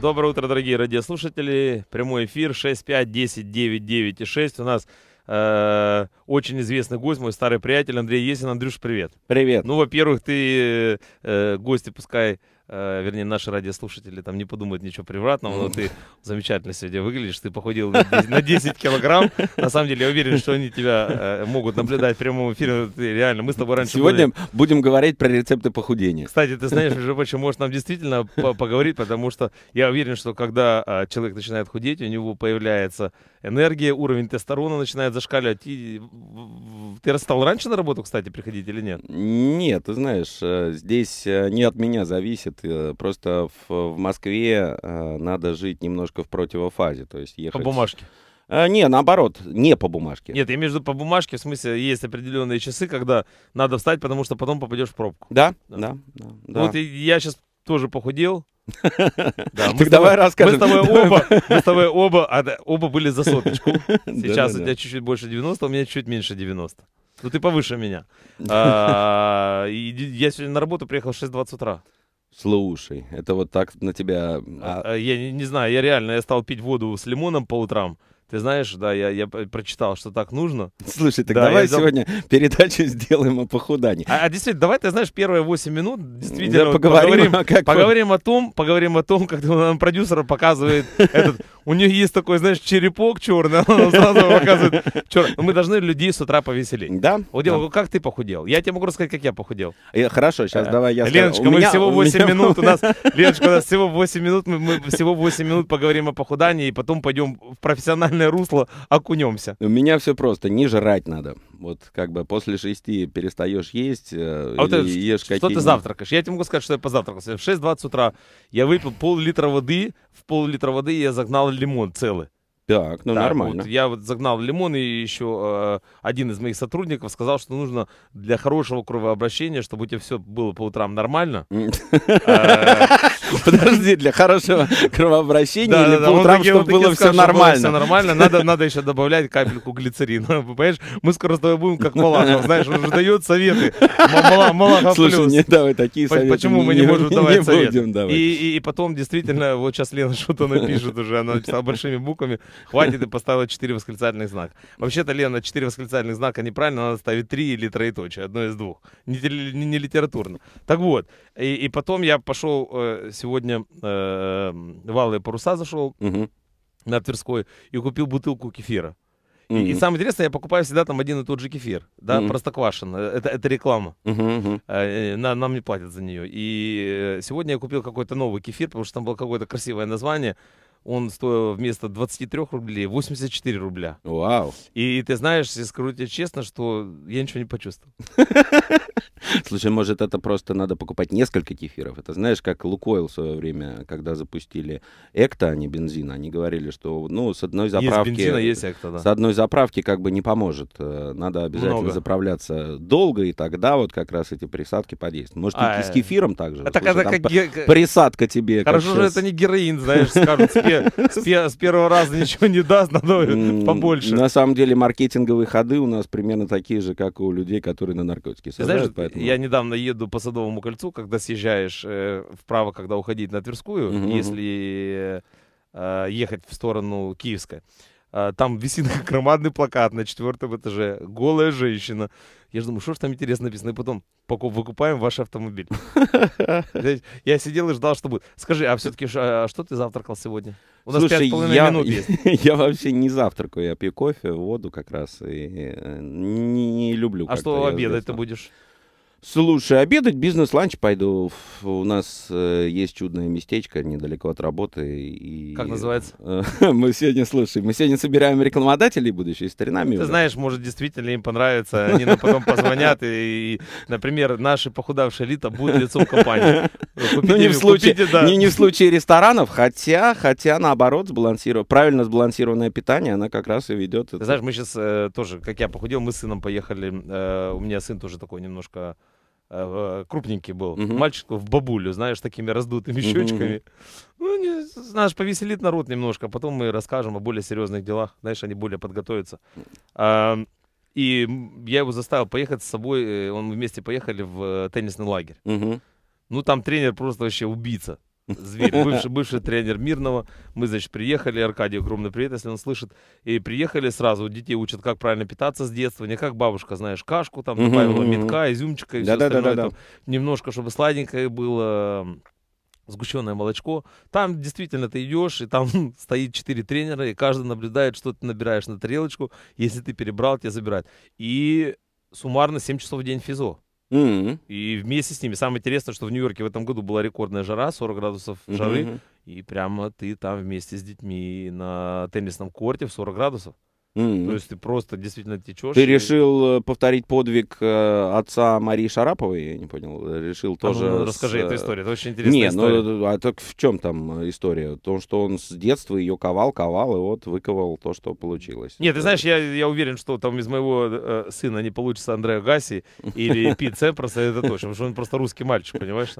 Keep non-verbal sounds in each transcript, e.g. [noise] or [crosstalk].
Доброе утро, дорогие радиослушатели. Прямой эфир 6510996. и 6. У нас э, очень известный гость, мой старый приятель Андрей Есин. Андрюш, привет. Привет. Ну, во-первых, ты э, гости пускай э, вернее, наши радиослушатели там не подумают ничего превратного, но ты замечательно сегодня выглядишь, ты похудел на 10 килограмм. На самом деле, я уверен, что они тебя э, могут наблюдать в прямом эфире. Ты, э, реально, мы с тобой раньше Сегодня были... будем говорить про рецепты похудения. Кстати, ты знаешь, уже прочим, можешь нам действительно поговорить, потому что я уверен, что когда э, человек начинает худеть, у него появляется энергия, уровень тестостерона начинает зашкаливать. И... Э, ты стал раньше на работу, кстати, приходить или нет? Нет, ты знаешь, э, здесь не от меня зависит, Э, просто в, в Москве э, надо жить немножко в противофазе. То есть ехать... По бумажке. Э, не, наоборот, не по бумажке. Нет, я между по бумажке, в смысле, есть определенные часы, когда надо встать, потому что потом попадешь в пробку. Да, да, да. да, ну да. Вот я сейчас тоже похудел. [laughs] Да, так давай расскажем. Мы с тобой оба, мы с тобой оба, оба были за соточку. [laughs] Сейчас у тебя чуть-чуть больше 90, у меня чуть меньше 90. Ну ты повыше меня. [laughs] А, я сегодня на работу приехал в 6.20 утра. Слушай, это вот так на тебя... А, а, а... Я не, не знаю, я реально, я стал пить воду с лимоном по утрам. Ты знаешь, да, я, я прочитал, что так нужно. Слушай, так да, давай взял... сегодня передачу сделаем о похудании. А, а действительно, давай, ты знаешь, первые 8 минут действительно поговорим, поговорим, о, как... поговорим о том, поговорим о том, как нам продюсер показывает этот у них есть такой, знаешь, черепок черный, [laughs] он сразу показывает черный. Ну, мы должны людей с утра повеселить. Да. Вот дело, да. как ты похудел? Я тебе могу рассказать, как я похудел. И, э, хорошо, сейчас а, э, давай я Леночка, скажу. мы меня, всего 8 меня... минут, у нас, [laughs] Леночка, у нас всего 8 минут, мы, мы всего 8 минут поговорим о похудании, и потом пойдем в профессиональное русло окунемся. У меня все просто, не жрать надо. Вот как бы после шести перестаешь есть э, а вот это, ешь Что ты завтракаешь? Я тебе могу сказать, что я позавтракал. В 6.20 утра я выпил пол-литра воды, в пол-литра воды я загнал лимон целый. Так, ну да, нормально. Вот я вот загнал лимон, и еще э, один из моих сотрудников сказал, что нужно для хорошего кровообращения, чтобы у тебя все было по утрам нормально. [laughs] Э, [laughs] Подожди, для хорошего кровообращения да, или по утрам, чтобы было все нормально. Все нормально, надо, надо еще добавлять капельку глицерина. [laughs] Понимаешь, мы скоро с тобой будем как Малахов, [laughs] знаешь, он же дает советы. Малахов Слушай, не давай такие советы. Почему мы не можем давать советы? И потом действительно, вот сейчас Лена что-то напишет уже, она написала большими буквами, хватит и поставила 4 восклицательных знака. Вообще-то, Лена, 4 восклицательных знака неправильно, надо ставить 3 или троеточие, одно из двух. Не, не, не литературно. Так вот, и, и потом я пошел э, сегодня э, Валые Паруса зашел угу. на Тверской и купил бутылку кефира. Mm-hmm. И, и самое интересное, я покупаю всегда там один и тот же кефир, да, mm-hmm. простоквашино. Это, это реклама. Mm-hmm. Э, на, нам не платят за нее. И э, сегодня я купил какой-то новый кефир, потому что там было какое-то красивое название он стоил вместо 23 рублей 84 рубля. Вау. И ты знаешь, я скажу тебе честно, что я ничего не почувствовал. [laughs] Слушай, может, это просто надо покупать несколько кефиров. Это знаешь, как Лукойл в свое время, когда запустили Экта, а не бензин, они говорили, что ну, с одной заправки... Есть бензина, есть Экта, да. С одной заправки как бы не поможет. Э, надо обязательно Много. заправляться долго, и тогда вот как раз эти присадки подействуют. Может, а, и с кефиром также. А, Слушай, это как... Присадка тебе... Хорошо, как же сейчас... это не героин, знаешь, скажут [laughs] с первого раза ничего не даст, надо побольше. На самом деле маркетинговые ходы у нас примерно такие же, как у людей, которые на наркотики сажают. Я недавно еду по Садовому кольцу, когда съезжаешь э, вправо, когда уходить на Тверскую, если э, ехать в сторону Киевска. А, там висит [laughs] громадный плакат на четвертом этаже. Голая женщина. Я же думаю, что ж там интересно написано. И потом выкупаем ваш автомобиль. [laughs] Я сидел и ждал, что будет. Скажи, а все-таки а, что ты завтракал сегодня? У нас Слушай, я, минут [laughs] есть. я вообще не завтракаю, я пью кофе, воду как раз и э, не, не люблю. А что обедать то будешь? Слушай, обедать, бизнес-ланч пойду. У нас э, есть чудное местечко недалеко от работы. И... Как называется? [laughs] мы сегодня, слушай, мы сегодня собираем рекламодателей будущей старинами. Ты знаешь, может, действительно им понравится. Они нам потом позвонят, и, например, наши похудавшие элита будут лицом компании. [laughs] Ну, не в случае, ресторанов, хотя, хотя наоборот, сбалансиров... правильно сбалансированное питание, она как раз и ведет. знаешь, мы сейчас э, тоже, как я похудел, мы с сыном поехали. Э, у меня сын тоже такой немножко Э, крупненький был, угу. мальчик в бабулю, знаешь, такими раздутыми щечками. Угу. Ну, не, знаешь, повеселит народ немножко, а потом мы расскажем о более серьезных делах, знаешь, они более подготовятся. А, и я его заставил поехать с собой, э, он вместе поехали в э, теннисный лагерь. Угу. Ну, там тренер просто вообще убийца. Зверь, [laughs] бывший, бывший тренер Мирного. Мы, значит, приехали, Аркадий, огромный привет, если он слышит. И приехали сразу, детей учат, как правильно питаться с детства, не как бабушка, знаешь, кашку там добавила, метка, изюмчика и все остальное. Немножко, чтобы сладенькое было, сгущенное молочко. Там действительно ты идешь, и там [laughs] стоит четыре тренера, и каждый наблюдает, что ты набираешь на тарелочку. Если ты перебрал, тебя забирают. И суммарно 7 часов в день физо. Mm-hmm. И вместе с ними. Самое интересное, что в Нью-Йорке в этом году была рекордная жара, 40 градусов жары. Mm-hmm. И прямо ты там вместе с детьми на теннисном корте в 40 градусов. Mm-hmm. То есть ты просто действительно течешь. Ты и... решил э, повторить подвиг э, отца Марии Шараповой, я не понял. Решил а ну, тоже. Ну, расскажи с... эту э, историю, это очень интересная не, ну, история. Ну, а так в чем там э, история? То, что он с детства ее ковал, ковал, и вот выковал то, что получилось. Нет, ты знаешь, я, я уверен, что там из моего э, сына не получится Андреа Гаси или [laughs] Пит просто это точно, потому что он просто русский мальчик, понимаешь?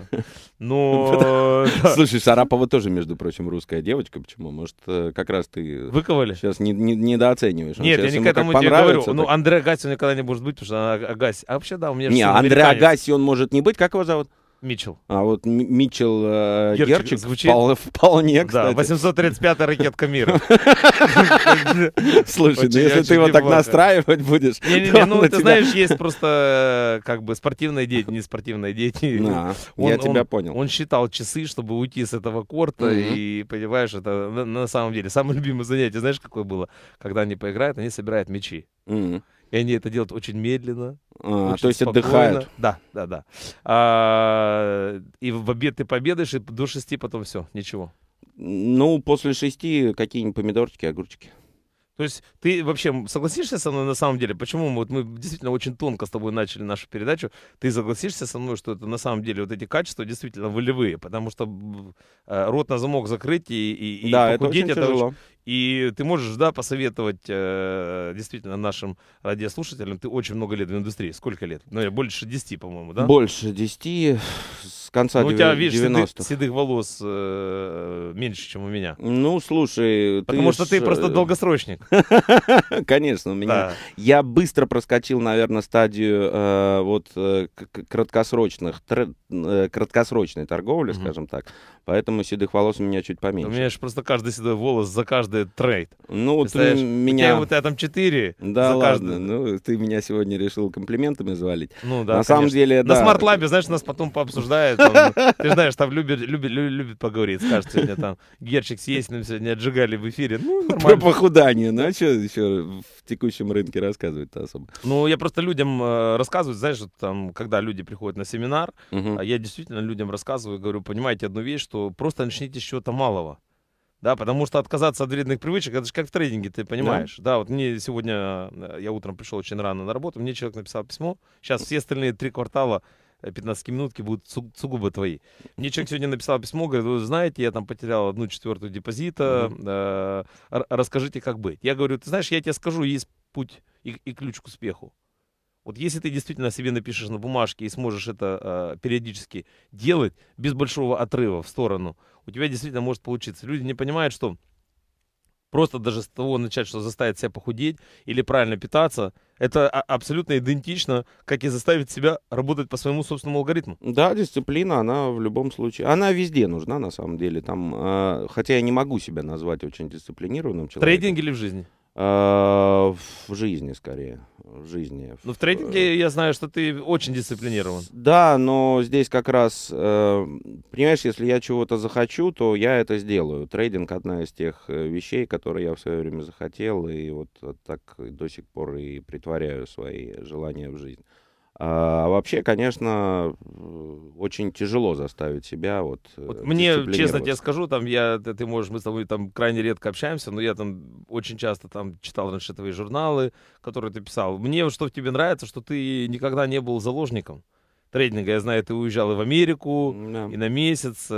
Но... Слушай, Шарапова тоже, между прочим, русская девочка, почему? Может, как раз ты... Выковали? Сейчас не недооценишь оцениваешь? Нет, я не к этому тебе говорю. Ну, так? Ну, Андре Агаси никогда не может быть, потому что Агаси... А вообще, да, у меня... Не, Андре Агаси он может не быть. Как его зовут? Митчелл. А вот Митчелл э, Герчик, Герчик звучит... вполне, вполне, кстати. Да, 835-я ракетка мира. Слушай, ну если ты его так настраивать будешь... Не-не-не, ну ты знаешь, есть просто э, как бы спортивные дети, не спортивные дети. А, я тебя понял. Он считал часы, чтобы уйти с этого корта, и понимаешь, это на самом деле самое любимое занятие, знаешь, какое было? Когда они поиграют, они собирают мячи. И они это делают очень медленно. А, очень то есть спокойно. отдыхают. Да, да, да. А, и в обед ты победаешь, и до шести потом все, ничего. Ну, после шести какие-нибудь помидорчики, огурчики. То есть ты вообще согласишься со мной на самом деле? Почему мы, вот мы действительно очень тонко с тобой начали нашу передачу? Ты согласишься со мной, что это на самом деле вот эти качества действительно волевые, потому что э, рот на замок закрыть и, и, да, похудеть это, очень это тяжело. Очень, и ты можешь, да, посоветовать э, действительно нашим радиослушателям, ты очень много лет в индустрии. Сколько лет? Ну, больше 10, по-моему, да? Больше 10, с конца ну, у тебя, видишь, седых, седых волос э, меньше, чем у меня. Ну, слушай... Потому ты что ж... ты просто э, долгосрочник. [laughs] Конечно, у меня... Да. Я быстро проскочил, наверное, стадию э, вот э, краткосрочных, краткосрочной торговли, скажем так. Поэтому седых волос у меня чуть поменьше. У меня же просто каждый седой волос за каждый каждый трейд. Ну, ты меня... У тебя там четыре Да, за каждый. Ну, ты меня сегодня решил комплиментами звалить. Ну, да, На конечно. самом деле, да. На смарт-лабе, знаешь, нас потом пообсуждают. Он, ты знаешь, там любит, любит, любит поговорить. Скажет сегодня там, Герчик съесть Есиным сегодня отжигали в эфире. Ну, Про похудание. Ну, а что еще в текущем рынке рассказывать-то особо? Ну, я просто людям э, рассказываю, знаешь, там, когда люди приходят на семинар, а я действительно людям рассказываю, говорю, понимаете одну вещь, что просто начните с чего-то малого. Да, потому что отказаться от вредных привычек, это же как в трейдинге, ты понимаешь. Да. да, вот мне сегодня, э, я утром пришел очень рано на работу, мне человек написал письмо, сейчас все остальные три квартала 15 э, минутки будут су- сугубо твои. Мне человек сегодня написал письмо, говорит, вы знаете, я там потерял одну четвертую депозита, mm-hmm. э- расскажите, как быть. Я говорю, ты знаешь, я тебе скажу, есть путь и, и ключ к успеху. Вот если ты действительно себе напишешь на бумажке и сможешь это э, периодически делать без большого отрыва в сторону, у тебя действительно может получиться. Люди не понимают, что просто даже с того начать, что заставить себя похудеть или правильно питаться, это а, абсолютно идентично, как и заставить себя работать по своему собственному алгоритму. Да, дисциплина, она в любом случае, она везде нужна на самом деле. Там, э, хотя я не могу себя назвать очень дисциплинированным человеком. В трейдинге или в жизни? Э, в жизни скорее в жизни. Ну, в трейдинге я знаю, что ты очень дисциплинирован. Да, но здесь как раз, э, понимаешь, если я чего-то захочу, то я это сделаю. Трейдинг одна из тех э, вещей, которые я в свое время захотел, и вот э, так до сих пор и притворяю свои желания в жизнь. А вообще, конечно, очень тяжело заставить себя вот. Э, вот мне, честно тебе скажу, там я, ты можешь, мы с тобой там крайне редко общаемся, но я там очень часто там читал раньше твои журналы, которые ты писал. Мне что в тебе нравится, что ты никогда не был заложником трейдинга, я знаю, ты уезжал и в Америку, да. и на месяц, э,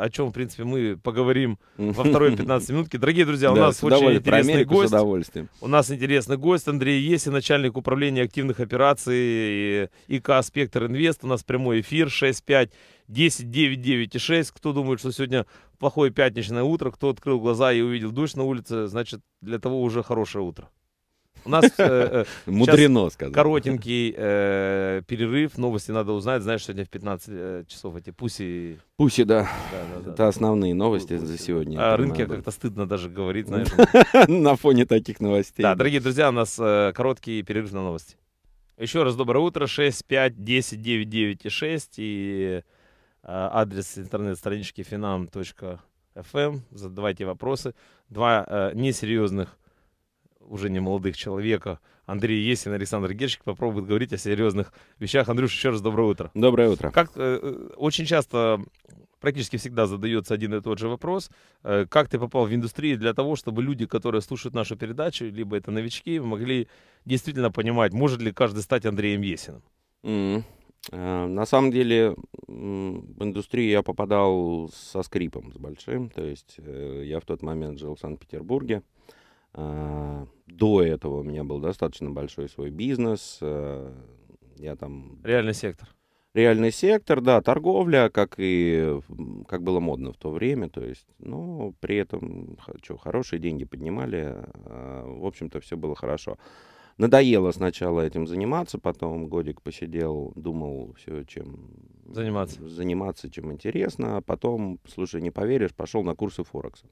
о чем, в принципе, мы поговорим [laughs] во второй 15 минутке. Дорогие друзья, у да, нас очень интересный гость. У нас интересный гость Андрей Еси, начальник управления активных операций ИК «Спектр Инвест». У нас прямой эфир 65 10, 9, 9 и 6. Кто думает, что сегодня плохое пятничное утро, кто открыл глаза и увидел дождь на улице, значит, для того уже хорошее утро. У нас э, э [laughs] мудрено сказать. Коротенький э, перерыв, новости надо узнать. Знаешь, сегодня в 15 э, часов эти пуси. Пуси, да. да, да да. Это основные новости пуси. за сегодня. А, О рынке как-то стыдно даже говорить, ну, знаешь. [laughs] На фоне таких новостей. Да, дорогие друзья, у нас э, короткий перерыв на новости. Еще раз доброе утро. 6, 5, 10, 9, 9 и 6. И адрес интернет-странички finam.fm. Эм. Задавайте вопросы. Два э, несерьезных уже не молодых человека, Андрей Есин, Александр Герщик, попробуют говорить о серьезных вещах. Андрюш, еще раз доброе утро. Доброе утро. Как э, э, очень часто, практически всегда задается один и тот же вопрос. Э, как ты попал в индустрию для того, чтобы люди, которые слушают нашу передачу, либо это новички, могли действительно понимать, может ли каждый стать Андреем Есиным? Mm. На самом деле в индустрию я попадал со скрипом, с большим. То есть я в тот момент жил в Санкт-Петербурге. А, до этого у меня был достаточно большой свой бизнес. А, я там... Реальный сектор. Реальный сектор, да, торговля, как и как было модно в то время, то есть, ну при этом что, хорошие деньги поднимали, а, в общем-то, все было хорошо. Надоело сначала этим заниматься, потом годик посидел, думал, все, чем заниматься, заниматься чем интересно, а потом, слушай, не поверишь, пошел на курсы Форекса.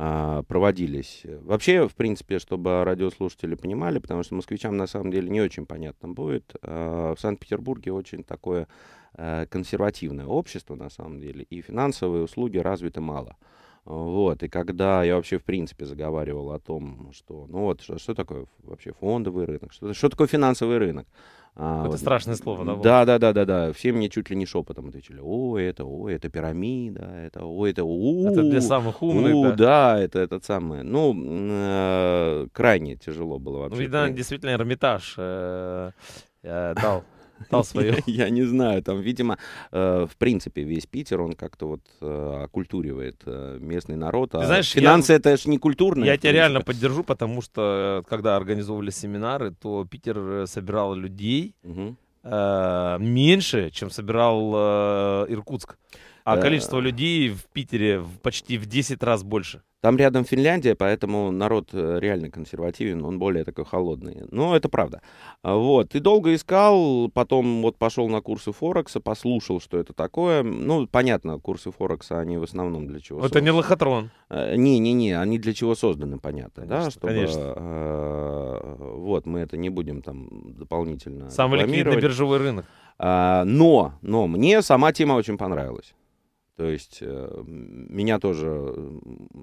А, проводились. Вообще, в принципе, чтобы радиослушатели понимали, потому что москвичам на самом деле не очень понятно будет. А, в Санкт-Петербурге очень такое а, консервативное общество на самом деле, и финансовые услуги развиты мало. Вот, и когда я вообще в принципе заговаривал о том, что, ну вот, что, что такое вообще фондовый рынок, что, что такое финансовый рынок, это а, вот. страшное слово, да? Да, да, да, да, да. Все мне чуть ли не шепотом отвечали. О, это, о, это пирамида, это, о, это, у. Это для самых умных, у, да? да, это, это самое. Ну, э, крайне тяжело было ну, вообще. Ну, видно, действительно, Эрмитаж э, э, дал дал свое. [laughs] Я не знаю, там, видимо, э, в принципе, весь Питер, он как-то вот э, оккультуривает э, местный народ. А знаешь, финансы я... это же не культурно. Я тебя реально поддержу, потому что, когда организовывали семинары, то Питер собирал людей угу. меньше, чем собирал Иркутск. А количество людей в Питере почти в 10 раз больше. Там рядом Финляндия, поэтому народ э, реально консервативен, он более такой холодный. Но это правда. А, вот. И долго искал, потом вот пошел на курсы Форекса, послушал, что это такое. Ну, понятно, курсы Форекса, они в основном для чего Это созданы. Э, не лохотрон. Не-не-не, они для чего созданы, понятно. Конечно, да, чтобы, конечно. Э, вот, мы это не будем там дополнительно Самый ликвидный биржевой рынок. А, но, но мне сама тема очень понравилась. То есть э, меня тоже,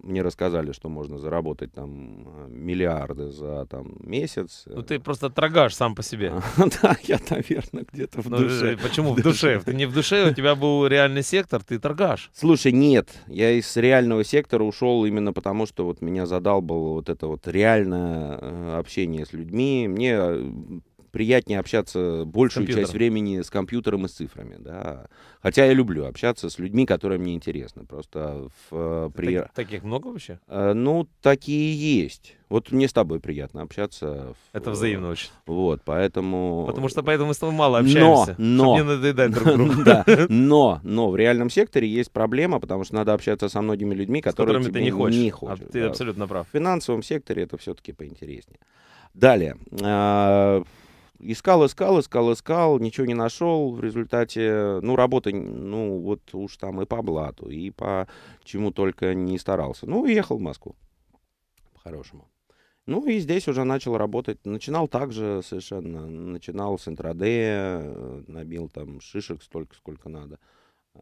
мне рассказали, что можно заработать там э, миллиарды за там месяц. Ну ты просто трогаш сам по себе. [laughs] Да, я, наверное, где-то в ну, э, душе. Почему в [laughs] душе? Ты не в душе, у тебя был реальный сектор, ты торгаш. Слушай, нет, я из реального сектора ушел именно потому, что вот меня задал было вот это вот реальное общение с людьми. Мне приятнее общаться большую часть времени с компьютером и с цифрами. Да. Хотя я люблю общаться с людьми, которые мне интересны. Просто в, э, при... так, таких много вообще? Э, ну, такие есть. Вот мне с тобой приятно общаться. Это взаимно очень. Вот, поэтому... Потому что поэтому мы с тобой мало общаемся. Но, но... не надоедать друг [laughs] другу. Да, но, но в реальном секторе есть проблема, потому что надо общаться со многими людьми, которые тебе не хочешь. Не а хочешь ты абсолютно прав. В финансовом секторе это все-таки поинтереснее. Далее. Э, искал, искал, искал, искал, ничего не нашел. В результате, ну, работа, ну, вот уж там и по блату, и по чему только не старался. Ну, уехал в Москву. По-хорошему. Ну и здесь уже начал работать. Начинал также совершенно. Начинал с интрадея, э, набил там шишек столько, сколько надо.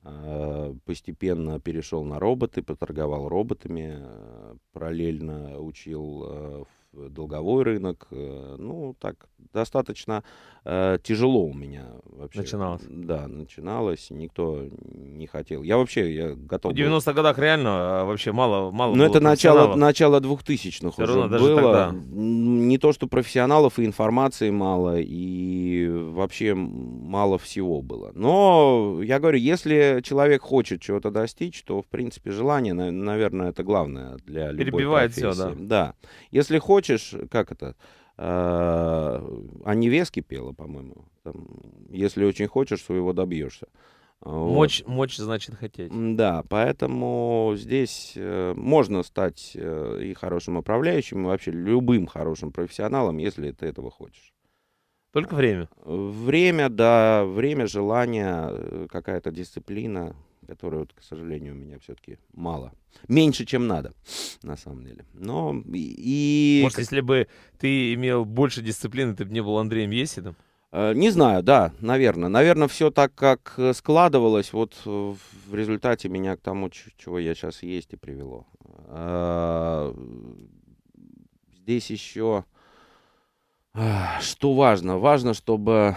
А, постепенно перешел на роботы, поторговал роботами, э, параллельно учил э, долговой рынок. Э, ну, так, достаточно э, тяжело у меня вообще. Начиналось. Да, начиналось, никто не хотел. Я вообще, я готов... В 90-х был... годах реально а, вообще мало, мало Но ну, это начало, начало 2000-х Все уже равно, было. Тогда. Не то, что профессионалов и информации мало, и вообще мало всего было. Но, я говорю, если человек хочет чего-то достичь, то, в принципе, желание, наверное, это главное для любой Перебивает профессии. все, да. Да. Если хочешь хочешь, как это, а, а вески пела, по-моему. если очень хочешь, своего добьешься. Вот. Мочь, значит хотеть. Да, поэтому здесь э, можно стать э, и хорошим управляющим, и вообще любым хорошим профессионалом, если ты этого хочешь. Только время. Время, да, время, желание, э, какая-то дисциплина которой, вот, к сожалению, у меня все-таки мало. Меньше, чем надо, на самом деле. Но и... Может, если бы ты имел больше дисциплины, ты бы не был Андреем Есидом? Э, не знаю, да, наверное. Наверное, все так, как э, складывалось, вот э, в результате меня к тому, чего я сейчас есть, и привело. Здесь еще... Что важно? Важно, чтобы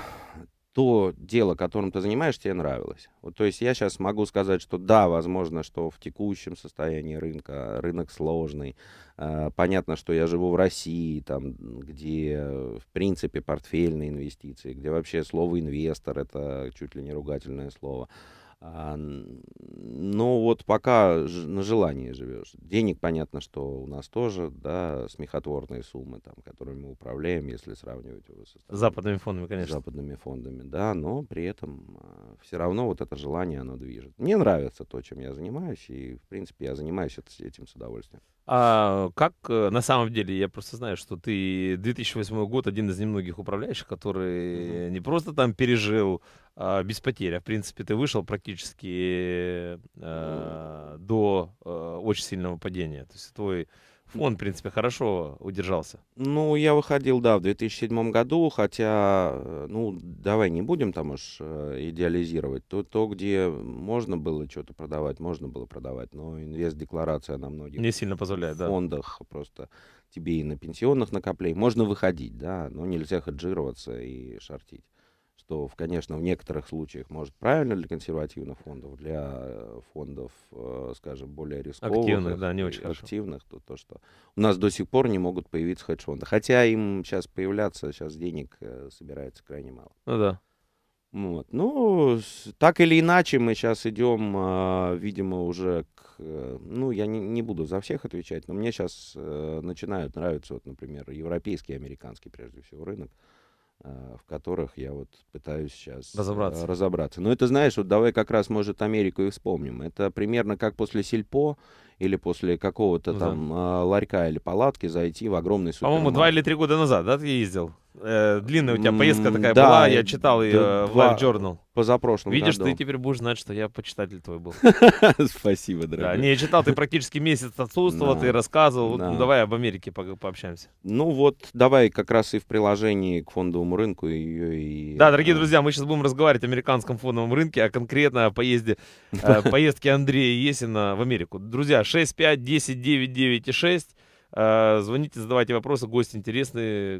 то дело, которым ты занимаешься, тебе нравилось. Вот, то есть я сейчас могу сказать, что да, возможно, что в текущем состоянии рынка рынок сложный. А, понятно, что я живу в России, там, где в принципе портфельные инвестиции, где вообще слово инвестор это чуть ли не ругательное слово. А, ну вот пока на желании живешь. Денег понятно, что у нас тоже, да, смехотворные суммы, там, которыми мы управляем, если сравнивать его с западными фондами, конечно. С западными фондами, да, но при этом а, все равно вот это желание, оно движет. Мне нравится то, чем я занимаюсь, и в принципе я занимаюсь этим с удовольствием. А как э, на самом деле, я просто знаю, что ты 2008 год один из немногих управляющих, который не просто там пережил а, без потерь, а в принципе ты вышел практически а, до а, очень сильного падения. То есть твой фон, в принципе, хорошо удержался. Ну, я выходил, да, в 2007 году, хотя, э, ну, давай не будем там уж э, идеализировать. То, то где можно было что-то продавать, можно было продавать, но инвест-декларация на многих не сильно позволяет, фондах да. просто тебе и на пенсионных накоплений. Можно выходить, да, но нельзя хеджироваться и шортить что, конечно, в некоторых случаях может правильно для консервативных фондов, для э, фондов, э, скажем, более рисковых активных, да, не очень активных, то, то, что у нас до сих пор не могут появиться хедж-фонды. Хотя им сейчас появляться, сейчас денег э, собирается крайне мало. Ну да. Вот. Ну, так или иначе, мы сейчас идем, видимо, уже к... Ну, я не, не буду за всех отвечать, но мне сейчас начинают нравиться, вот, например, европейский и американский, прежде всего, рынок. Э, в которых я вот пытаюсь сейчас э, разобраться. разобраться. Но ну, это, знаешь, вот давай как раз, может, Америку и вспомним. Это примерно как после Сильпо или после какого-то ну, там да. ларька или палатки зайти в огромный супермаркет. По-моему, два или три года назад, да, ты ездил? Э, длинная у тебя поездка такая да, была, я читал ее в Life Journal. Позапрошлом Видишь, году. ты теперь будешь знать, что я почитатель твой был. [laughs] Спасибо, дорогой. Да, не, я читал, ты практически месяц отсутствовал, ты рассказывал. Да. Ну, давай об Америке по пообщаемся. Ну вот, давай как раз и в приложении к фондовому рынку ее и... Да, дорогие э, друзья, мы сейчас будем разговаривать о американском фондовом рынке, а конкретно о поезде, э, [laughs] поездке Андрея Есина в Америку. Друзья, 65 10 9 9 и 6. Звоните, задавайте вопросы, гость интересный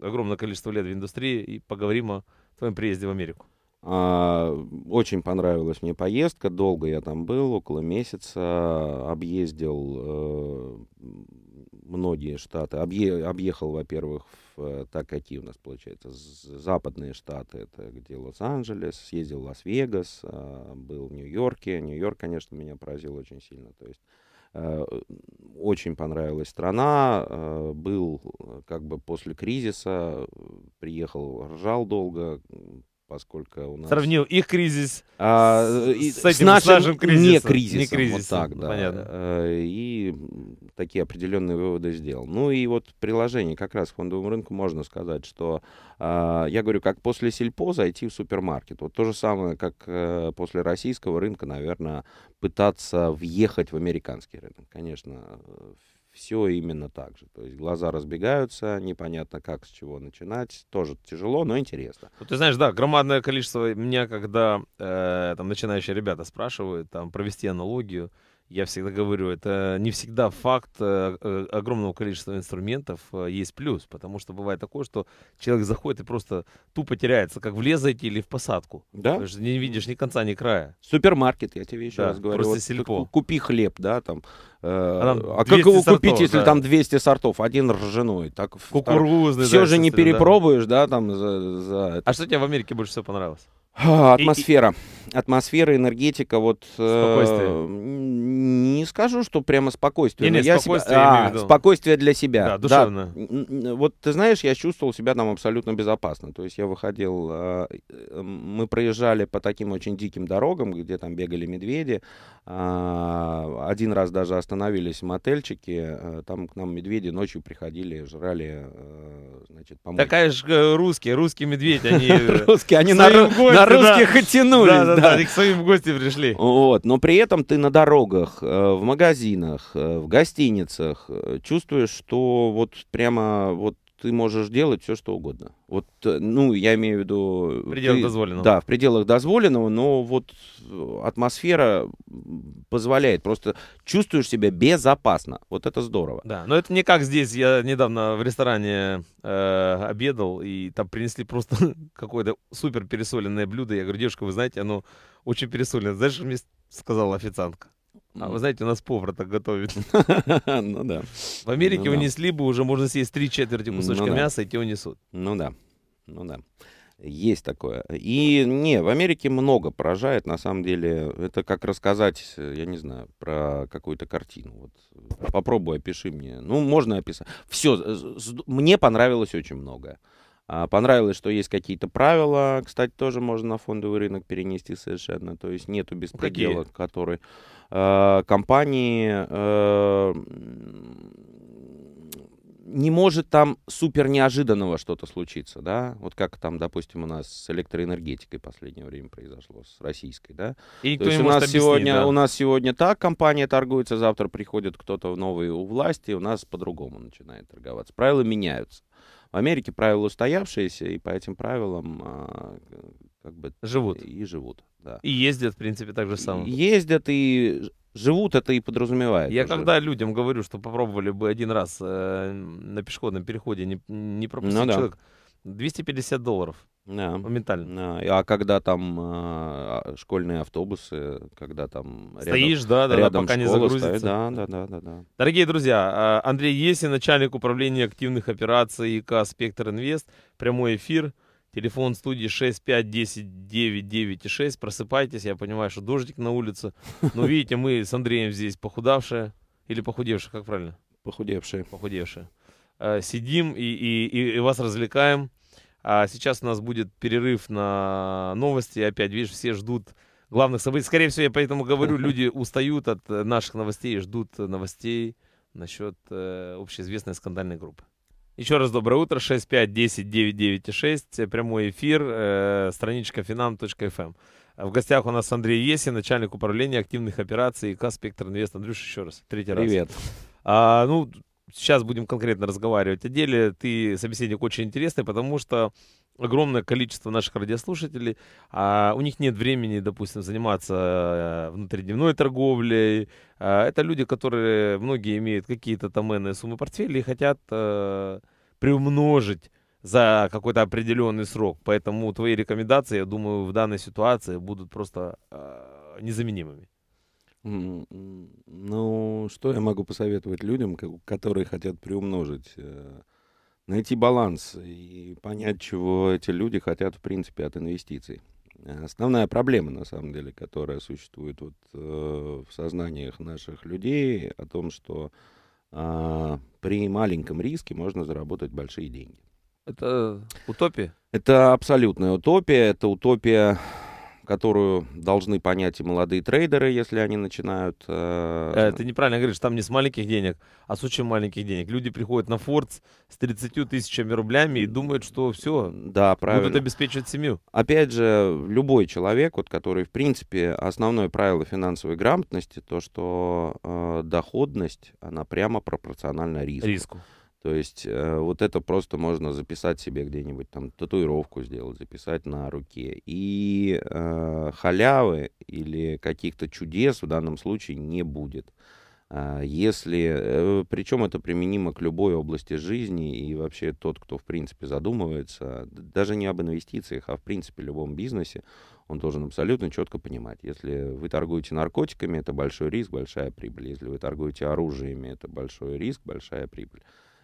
огромное количество лет в индустрии, и поговорим о твоем приезде в Америку. А, очень понравилась мне поездка, долго я там был, около месяца, объездил э, многие штаты, объ объехал, во-первых, э, так какие у нас получается, западные штаты, это где Лос-Анджелес, съездил в Лас-Вегас, а, был в Нью-Йорке, Нью-Йорк, конечно, меня поразил очень сильно, то есть Э, очень понравилась страна, э, был э, как бы после кризиса, приехал, ржал долго, поскольку у нас... Сравнил их кризис а, с, с этим с нашим, нашим кризисом. Не кризисом, не кризисом. вот так, да. Понятно. Э, и такие определенные выводы сделал. Ну и вот приложение как раз к фондовому рынку можно сказать, что а, я говорю, как после сельпо зайти в супермаркет. Вот то же самое, как э, после российского рынка, наверное, пытаться въехать в американский рынок. Конечно, все именно так же. То есть глаза разбегаются, непонятно как, с чего начинать. Тоже тяжело, но интересно. Ну, ты знаешь, да, громадное количество меня, когда э, там начинающие ребята спрашивают, там провести аналогию, я всегда говорю, это не всегда факт э, э, огромного количества инструментов э, есть плюс, потому что бывает такое, что человек заходит и просто тупо теряется, как в зайти или в посадку. Да. Потому что не видишь ни конца, ни края. Супермаркет, я тебе еще да, раз говорю. Просто вот, сельпо. Купи хлеб, да, там. А, а как его сортов, купить, если да. там 200 сортов? Один ржаной. Так, Кукурузный. Втор... Все же не перепробуешь, да, да там. За, за... А что тебе в Америке больше всего понравилось? Атмосфера. Атмосфера, энергетика, вот... Э, спокойствие. Э, не скажу, что прямо спокойствие. Не, не, я спокойствие, себя, я а, виду. спокойствие для себя. Да, душевно. Да. Вот ты знаешь, я чувствовал себя там абсолютно безопасно. То есть я выходил... Э, э мы проезжали по таким очень диким дорогам, где там бегали медведи. Э, один раз даже остановились в мотельчике. Э, там к нам медведи ночью приходили, жрали, э, значит, помойку. Такая же э, русские, русские медведи. Они [laughs] русские, они на русских и тянулись. Да, да, да, они к своим в гости пришли. Вот, но при этом ты на дорогах, э, в магазинах, э, в гостиницах э, чувствуешь, что вот прямо вот ты можешь делать все, что угодно. Вот, э, ну, я имею в виду... В пределах ты, дозволенного. Да, в пределах дозволенного, но вот э, атмосфера позволяет. Просто чувствуешь себя безопасно. Вот это здорово. Да, но это не как здесь. Я недавно в ресторане э, обедал, и там принесли просто [laughs] какое-то супер пересоленное блюдо. Я говорю, девушка, вы знаете, оно очень пересолено. Знаешь, мне сказала официантка? А вы знаете, у нас повар так готовит. [laughs] Ну да. В Америке ну унесли бы уже, можно съесть три четверти ну кусочка мяса, и те унесут. Ну да, ну да. Есть такое. И не, в Америке много поражает, на самом деле. Это как рассказать, я не знаю, про какую-то картину. Вот. Попробуй, опиши мне. Ну, можно описать. Все, мне понравилось очень многое. А, понравилось, что есть какие-то правила, кстати, тоже можно на фондовый рынок перенести совершенно, то есть нету беспредела, какие? который э, а, компании э, не может там супер неожиданного что-то случиться, да, вот как там, допустим, у нас с электроэнергетикой в последнее время произошло, с российской, да. И То есть у нас, сегодня, да? у нас сегодня так компания торгуется, завтра приходит кто-то в новые у власти, и у нас по-другому начинает торговаться. Правила меняются. Америке правила устоявшиеся, и по этим правилам а, как бы... Живут. И живут, да. И ездят, в принципе, так же самое. Ездят и живут, это и подразумевает. Я уже. когда людям говорю, что попробовали бы один раз э, на пешеходном переходе не, не пропустить ну, да. человека, 250 долларов. Да. Моментально. Да. А когда там э, школьные автобусы, когда там стоишь, да, да, рядом да, пока не загрузится. Стоишь, да, да, да, да, да. Дорогие друзья, а, Андрей Есин, начальник управления активных операций ИК Спектр Инвест, прямой эфир. Телефон студии 6510996. Просыпайтесь, я понимаю, что дождик на улице. Но видите, мы с Андреем здесь похудавшие. Или похудевшие, как правильно? Похудевшие. Похудевшие. Сидим и, и, и, и вас развлекаем а сейчас у нас будет перерыв на новости. Опять, видишь, все ждут главных событий. Скорее всего, я поэтому говорю, [laughs] люди устают от наших новостей и ждут новостей насчет э, общеизвестной скандальной группы. Еще раз доброе утро. 6510-996. Прямой эфир. Э, страничка finam.fm. Эм. В гостях у нас Андрей Еси, начальник управления активных операций КАС «Спектр Инвест». Андрюш, еще раз, третий Привет. раз. Привет. А, ну, сейчас будем конкретно разговаривать о деле. Ты собеседник очень интересный, потому что огромное количество наших радиослушателей, а у них нет времени, допустим, заниматься э, внутридневной торговлей. А, это люди, которые многие имеют какие-то там энные суммы портфелей и хотят э, приумножить за какой-то определенный срок. Поэтому твои рекомендации, я думаю, в данной ситуации будут просто э, незаменимыми. Ну, что я могу посоветовать людям, которые хотят приумножить? Э, найти баланс и понять, чего эти люди хотят, в принципе, от инвестиций. Основная проблема, на самом деле, которая существует вот, э, в сознаниях наших людей, о том, что э, при маленьком риске можно заработать большие деньги. Это утопия? Это абсолютная утопия. Это утопия которую должны понять и молодые трейдеры, если они начинают... Э, э... Ты неправильно говоришь, там не с маленьких денег, а с очень маленьких денег. Люди приходят на Фордс с 30 тысячами рублями и думают, что все, да, правильно. будут обеспечивать семью. Опять же, любой человек, вот, который, в принципе, основное правило финансовой грамотности, то, что э, доходность, она прямо пропорциональна риску. риску. То есть э, вот это просто можно записать себе где-нибудь, там татуировку сделать, записать на руке. И э, халявы или каких-то чудес в данном случае не будет. Э, если, э, причем это применимо к любой области жизни и вообще тот, кто в принципе задумывается, даже не об инвестициях, а в принципе любом бизнесе, он должен абсолютно четко понимать. Если вы торгуете наркотиками, это большой риск, большая прибыль. Если вы торгуете оружиями, это большой риск, большая прибыль.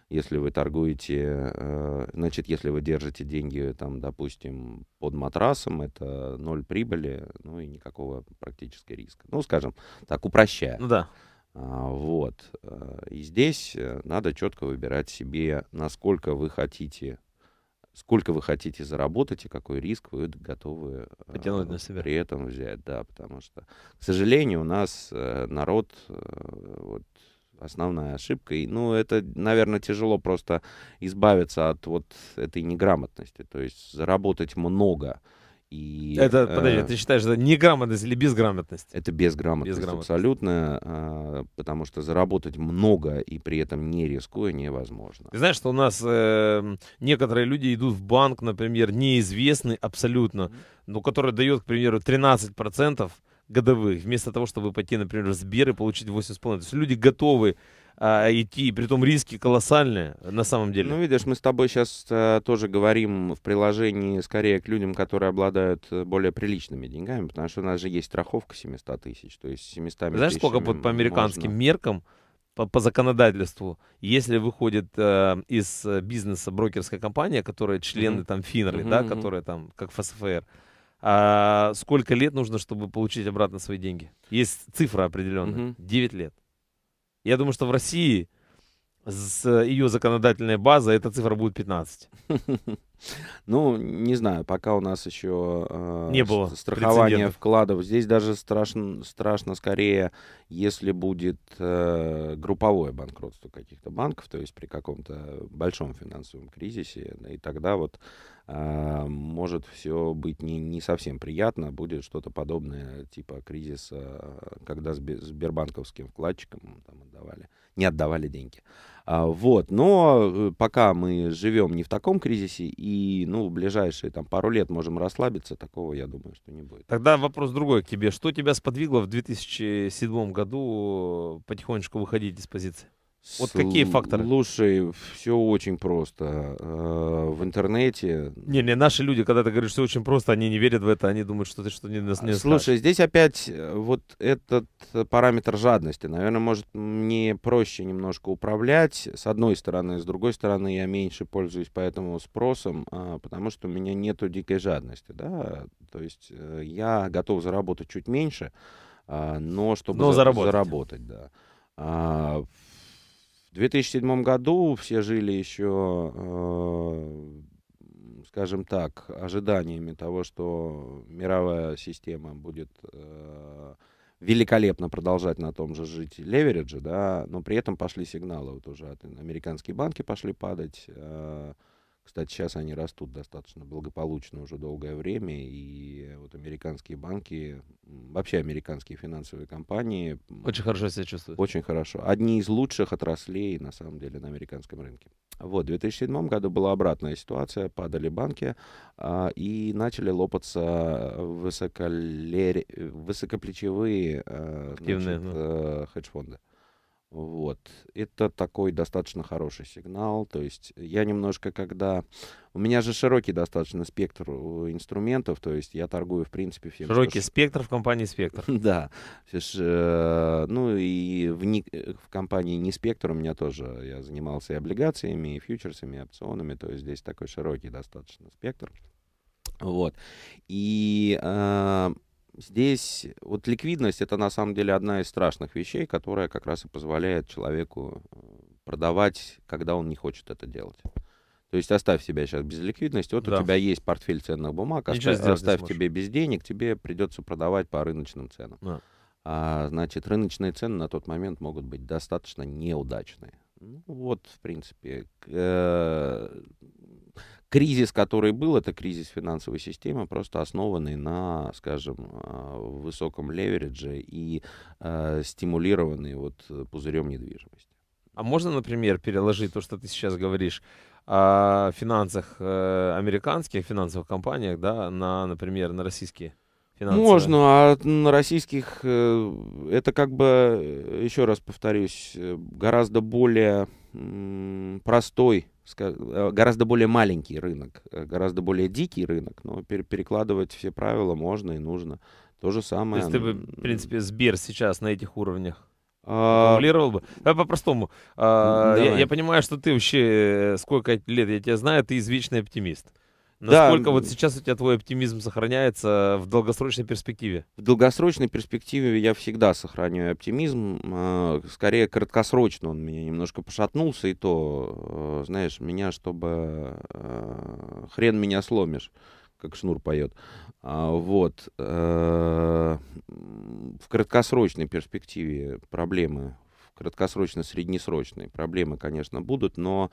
Если вы торгуете, э, значит, если вы держите деньги, там, допустим, под матрасом, это ноль прибыли, ну и никакого практически риска. Ну, скажем так, упрощая. Ну да. А, вот. Э, и здесь э, надо четко выбирать себе, насколько вы хотите сколько вы хотите заработать и какой риск вы готовы Потянуть на себя. при этом взять, да, потому что, к сожалению, у нас народ вот основная ошибка. И, ну, это, наверное, тяжело просто избавиться от вот этой неграмотности. То есть заработать много. И, это, э, подожди, э, ты считаешь, это неграмотность или безграмотность? Это безграмотность, безграмотность. абсолютно, э, потому что заработать много и при этом не рискуя невозможно. Ты знаешь, что у нас э, некоторые люди идут в банк, например, неизвестный абсолютно, но который дает, к примеру, 13%, годовых, вместо того, чтобы пойти, например, в Сбер и получить 8,5. То есть люди готовы а, идти, притом риски колоссальные на самом деле. Ну, видишь, мы с тобой сейчас а, э, тоже говорим в приложении скорее к людям, которые обладают э, более приличными деньгами, потому что у нас же есть страховка 700 тысяч, то есть 700 Знаешь, сколько по, по американским можно... меркам по, по законодательству, если выходит э, из э, бизнеса брокерская компания, которая члены mm-hmm. там Финерли, mm-hmm. да, которая там как ФСФР, а сколько лет нужно, чтобы получить обратно свои деньги? Есть цифра определенная. Угу. 9 лет. Я думаю, что в России с ее законодательной базой эта цифра будет 15. [laughs] Ну, не знаю, пока у нас еще э, а, не было страхования вкладов. Здесь даже страшно, страшно скорее, если будет э, групповое банкротство каких-то банков, то есть при каком-то большом финансовом кризисе, и тогда вот а, может все быть не, не совсем приятно. Будет что-то подобное, типа кризиса, когда сбербанковским вкладчикам там, отдавали, не отдавали деньги. А, вот. Но э, пока мы живем не в таком кризисе, и ну, в ближайшие там, пару лет можем расслабиться, такого, я думаю, что не будет. Тогда вопрос другой к тебе. Что тебя сподвигло в 2007 году э, потихонечку выходить из позиции? Вот какие факторы? Слушай, все очень просто. Э, в интернете... Не, не, наши люди, когда ты говоришь, все очень просто, они не верят в это, они думают, что ты что не, не а, Слушай, здесь опять э, вот этот э, параметр жадности. Наверное, может, мне проще немножко управлять, с одной стороны. С другой стороны, я меньше пользуюсь поэтому спросом, а, потому что у меня нету дикой жадности, да. То есть я готов заработать чуть меньше, а, но чтобы но заработать. заработать, да. В 2007 году все жили еще, э, скажем так, ожиданиями того, что мировая система будет э, великолепно продолжать на том же жить левериджи, да, но при этом пошли сигналы вот уже от американские банки пошли падать. Э, кстати, сейчас они растут достаточно благополучно уже долгое время, и вот американские банки вообще американские финансовые компании. Очень хорошо себя чувствуют. Очень хорошо. Одни из лучших отраслей, на самом деле, на американском рынке. Вот, в 2007 году была обратная ситуация, падали банки а, и начали лопаться высоколер... высокоплечевые а, значит, ну. а, хедж-фонды. А, вот. Это такой достаточно хороший сигнал. То есть я немножко, когда... У меня же широкий достаточно спектр э, инструментов, то есть я торгую, в принципе, всем. Широкий что... спектр в компании «Спектр». [laughs] да. Э, ну и в, не... Э, в компании «Не спектр» у меня тоже я занимался и облигациями, и фьючерсами, и опционами. То есть здесь такой широкий достаточно спектр. Вот. И э, Здесь вот ликвидность это на самом деле одна из страшных вещей, которая как раз и позволяет человеку э, продавать, когда он не хочет это делать. То есть оставь себя сейчас без ликвидности. Вот да. у тебя есть портфель ценных бумаг, оставь, оставь тебе без денег, тебе придется продавать по рыночным ценам. Да. А, значит, рыночные цены на тот момент могут быть достаточно неудачные. Ну, вот, в принципе, э, Кризис, который был, это кризис финансовой системы, просто основанный на, скажем, а, высоком левередже и э, стимулированный вот э, пузырем недвижимости. А можно, например, переложить то, что ты сейчас говоришь, а, о финансах э, американских, финансовых компаниях, да, на, например, на российские? финансовые? Можно, а на российских э, это как бы, еще раз повторюсь, гораздо более простой Э, гораздо более маленький рынок, э, гораздо более дикий рынок, но пер перекладывать все правила можно и нужно. То же самое. То есть ты бы, в принципе, Сбер сейчас на этих уровнях Регулировал а, бы. Давай по-простому. А, я, я понимаю, что ты вообще, э, сколько лет я тебя знаю, ты извечный оптимист. Насколько да. вот сейчас у тебя твой оптимизм сохраняется в долгосрочной перспективе? В долгосрочной перспективе я всегда сохраняю оптимизм. А, скорее, краткосрочно он меня немножко пошатнулся, и то, э, знаешь, меня, чтобы э, хрен меня сломишь как шнур поет. А, вот. Э, в краткосрочной перспективе проблемы краткосрочные, среднесрочные проблемы, конечно, будут, но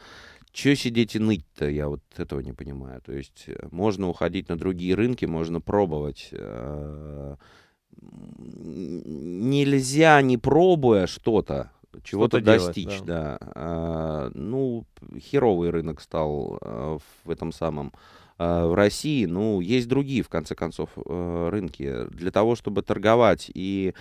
что сидеть и ныть-то, я вот этого не понимаю. То есть э, можно уходить на другие рынки, можно пробовать. Э, нельзя, не пробуя что-то, чего-то что достичь, делать, да. да. А, ну, херовый рынок стал э, в этом самом в России. Ну, есть другие, в конце концов, рынки. Для того, чтобы торговать и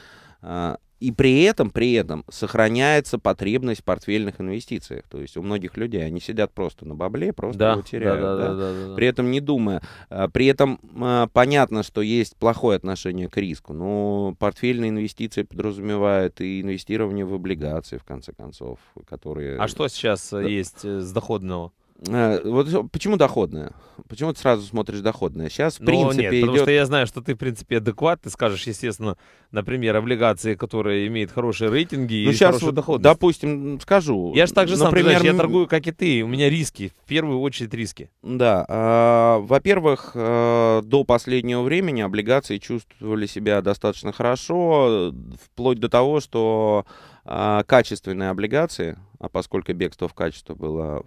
и при этом, при этом сохраняется потребность в портфельных инвестициях. То есть у многих людей они сидят просто на бабле, просто да, его теряют. Да, да, да. Да, да, да, при этом не думая. А, при этом а, понятно, что есть плохое отношение к риску, но портфельные инвестиции подразумевают и инвестирование в облигации, в конце концов, которые... А что сейчас э, да. есть э, с доходного? Э, вот почему доходная? Почему ты сразу смотришь доходная? Сейчас, в ну, принципе, Но нет, идет... потому что я знаю, что ты, в принципе, адекват. Ты скажешь, естественно, например, облигации, которые имеют хорошие рейтинги ну, и сейчас хорошую вот, доходность. Допустим, скажу. Я же так же например... сам, знаешь, я торгую, как и ты. У меня риски, в первую очередь риски. Да. Э, во-первых, э, до последнего времени облигации чувствовали себя достаточно хорошо, вплоть до того, что а, качественные облигации, а поскольку бегство в качество было,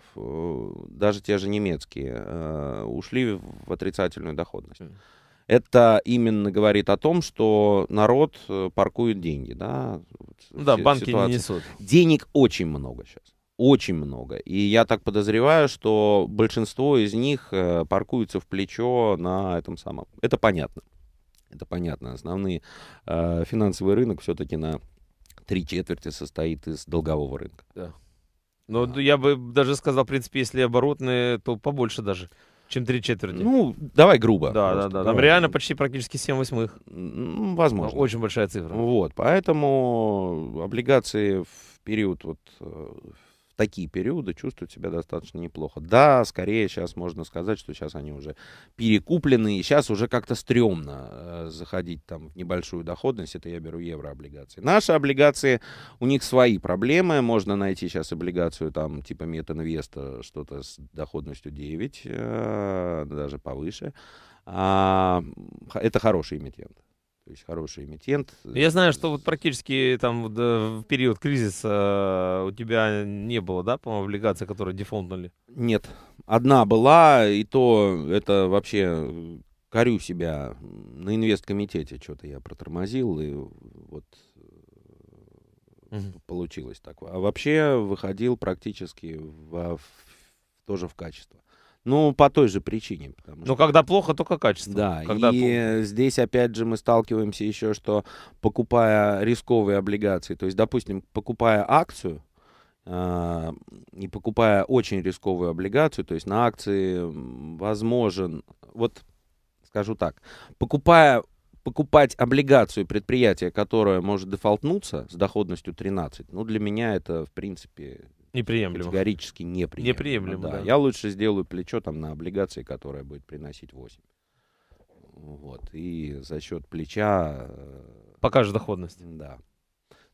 даже те же немецкие, а, ушли в отрицательную доходность. Это именно говорит о том, что народ э, паркует деньги. Да, ну да банки не несут. Денег очень много сейчас очень много. И я так подозреваю, что большинство из них э, паркуются в плечо на этом самом. Это понятно. Это понятно. Основные э, финансовый рынок все-таки на три четверти состоит из долгового рынка. Да. Но ну, а. я бы даже сказал, в принципе, если оборотные, то побольше даже. Чем три четверти. Ну, давай грубо. Да, просто. да, да. Там давай. реально почти практически 7 восьмых. возможно. Очень большая цифра. Вот, поэтому облигации в период вот э, такие периоды чувствуют себя достаточно неплохо. Да, скорее сейчас можно сказать, что сейчас они уже перекуплены, и сейчас уже как-то стрёмно э, заходить там в небольшую доходность. Это я беру еврооблигации. Наши облигации, у них свои проблемы. Можно найти сейчас облигацию там типа Метинвеста, что-то с доходностью 9, э, даже повыше. А, это хороший эмитент. То есть хороший эмитент. Ну, я знаю, что вот практически там э, в период кризиса э, у тебя не было, да, по-моему, облигаций, которые дефолтнули? Нет. Одна была, и то это вообще э, корю себя. На инвесткомитете что-то я протормозил, и вот угу. получилось так. А вообще выходил практически во, в, тоже в качество. Ну, по той же причине. Потому Но ну, когда плохо, только качество. Да, когда и плохо. здесь опять же мы сталкиваемся еще, что покупая рисковые облигации, то есть, допустим, покупая акцию, а, и покупая очень рисковую облигацию, то есть на акции возможен, вот скажу так, покупая покупать облигацию предприятия, которое может дефолтнуться с доходностью 13, ну, для меня это, в принципе, Неприемлемо. Категорически неприемлемо. Неприемлемо, да. да. Я лучше сделаю плечо там на облигации, которая будет приносить 8. Вот. И за счет плеча... Э, Покажешь доходность. Да.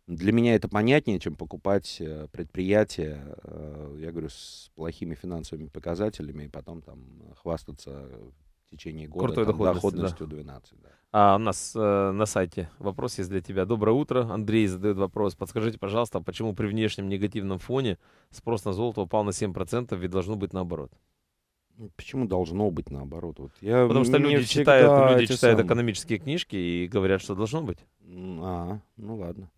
Для меня это понятнее, чем покупать э, предприятие, э, я говорю, с плохими финансовыми показателями и потом там хвастаться в течение года Крутой там, доходности, доходностью да. 12. Да. А у нас э, на сайте вопрос есть для тебя. Доброе утро. Андрей задает вопрос. Подскажите, пожалуйста, а почему при внешнем негативном фоне спрос на золото упал на 7%, ведь должно быть наоборот? Ну, почему должно быть наоборот? Вот я, Потому что люди читают, люди читают экономические книжки и говорят, что должно быть. А, ну ладно.